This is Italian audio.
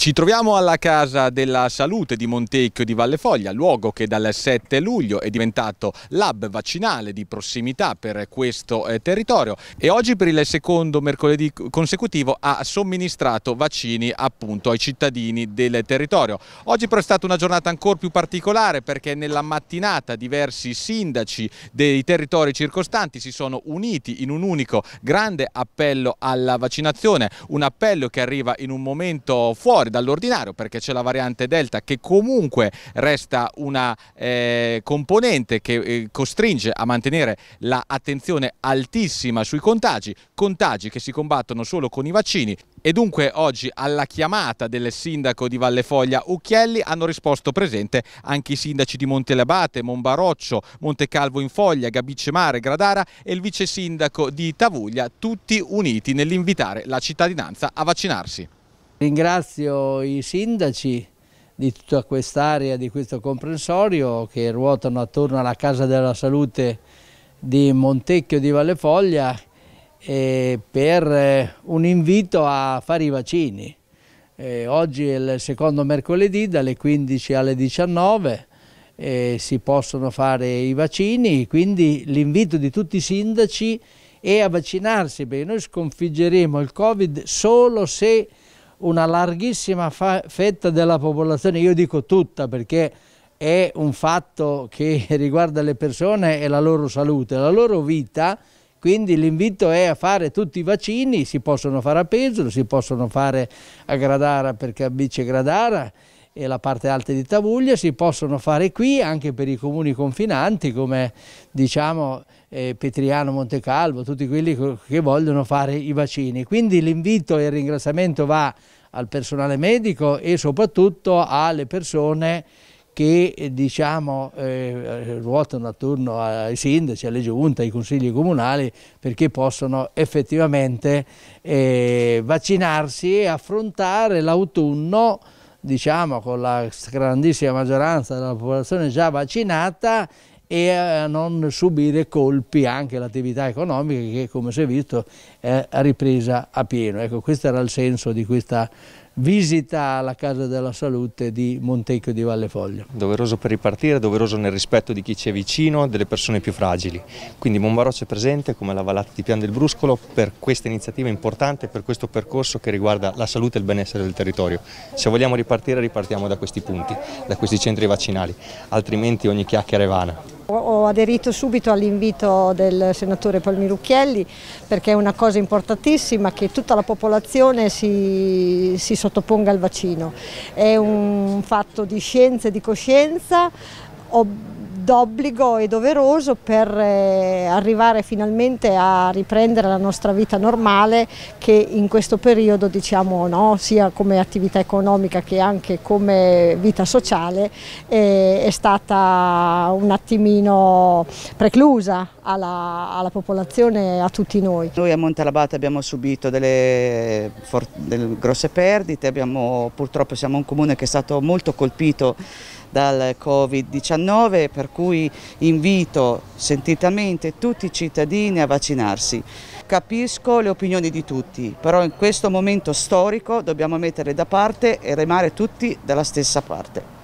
Ci troviamo alla Casa della Salute di Montecchio di Valle Foglia, luogo che dal 7 luglio è diventato lab vaccinale di prossimità per questo eh, territorio e oggi per il secondo mercoledì consecutivo ha somministrato vaccini appunto ai cittadini del territorio. Oggi però è stata una giornata ancora più particolare perché nella mattinata diversi sindaci dei territori circostanti si sono uniti in un unico grande appello alla vaccinazione, un appello che arriva in un momento fuori fuori dall'ordinario perché c'è la variante Delta che comunque resta una eh, componente che eh, costringe a mantenere l'attenzione la altissima sui contagi, contagi che si combattono solo con i vaccini e dunque oggi alla chiamata del sindaco di Valle Foglia Ucchielli hanno risposto presente anche i sindaci di Montelabate, Monbaroccio, Montecalvo in Foglia, Gabicemare, Gradara e il vice sindaco di Tavuglia, tutti uniti nell'invitare la cittadinanza a vaccinarsi. Ringrazio i sindaci di tutta quest'area, di questo comprensorio che ruotano attorno alla Casa della Salute di Montecchio di Valle Foglia per eh, un invito a fare i vaccini. Eh, oggi è il secondo mercoledì dalle 15 alle 19 eh, si possono fare i vaccini, quindi l'invito di tutti i sindaci è a vaccinarsi perché noi sconfiggeremo il Covid solo se una larghissima fetta della popolazione, io dico tutta perché è un fatto che riguarda le persone e la loro salute, la loro vita, quindi l'invito è a fare tutti i vaccini, si possono fare a peso, si possono fare a Gradara perché a Bice Gradara, e la parte alta di Tavuglia si possono fare qui anche per i comuni confinanti come diciamo eh, Petriano, Montecalvo, tutti quelli che vogliono fare i vaccini. Quindi l'invito e il ringraziamento va al personale medico e soprattutto alle persone che eh, diciamo, eh, ruotano attorno ai sindaci, alle giunte, ai consigli comunali perché possono effettivamente eh, vaccinarsi e affrontare l'autunno diciamo con la grandissima maggioranza della popolazione già vaccinata e a eh, non subire colpi anche l'attività economica che come si è visto è ripresa a pieno. Ecco, questo era il senso di questa visita alla Casa della Salute di Montecchio di Vallefoglio. Doveroso per ripartire, doveroso nel rispetto di chi ci è vicino, delle persone più fragili. Quindi Monvaroccio è presente come la vallata di Pian del Bruscolo per questa iniziativa importante, per questo percorso che riguarda la salute e il benessere del territorio. Se vogliamo ripartire ripartiamo da questi punti, da questi centri vaccinali, altrimenti ogni chiacchiera è vana. Ho aderito subito all'invito del senatore Palmirucchielli perché è una cosa importantissima che tutta la popolazione si, si sottoponga al vaccino. È un fatto di scienza e di coscienza. Ho d'obbligo e doveroso per eh, arrivare finalmente a riprendere la nostra vita normale che in questo periodo diciamo no, sia come attività economica che anche come vita sociale è, stata un attimino preclusa alla, alla popolazione, a tutti noi. Noi a Montalabate abbiamo subito delle, delle grosse perdite, abbiamo, purtroppo siamo un comune che è stato molto colpito dal Covid-19, per cui invito sentitamente tutti i cittadini a vaccinarsi. Capisco le opinioni di tutti, però in questo momento storico dobbiamo mettere da parte e remare tutti dalla stessa parte.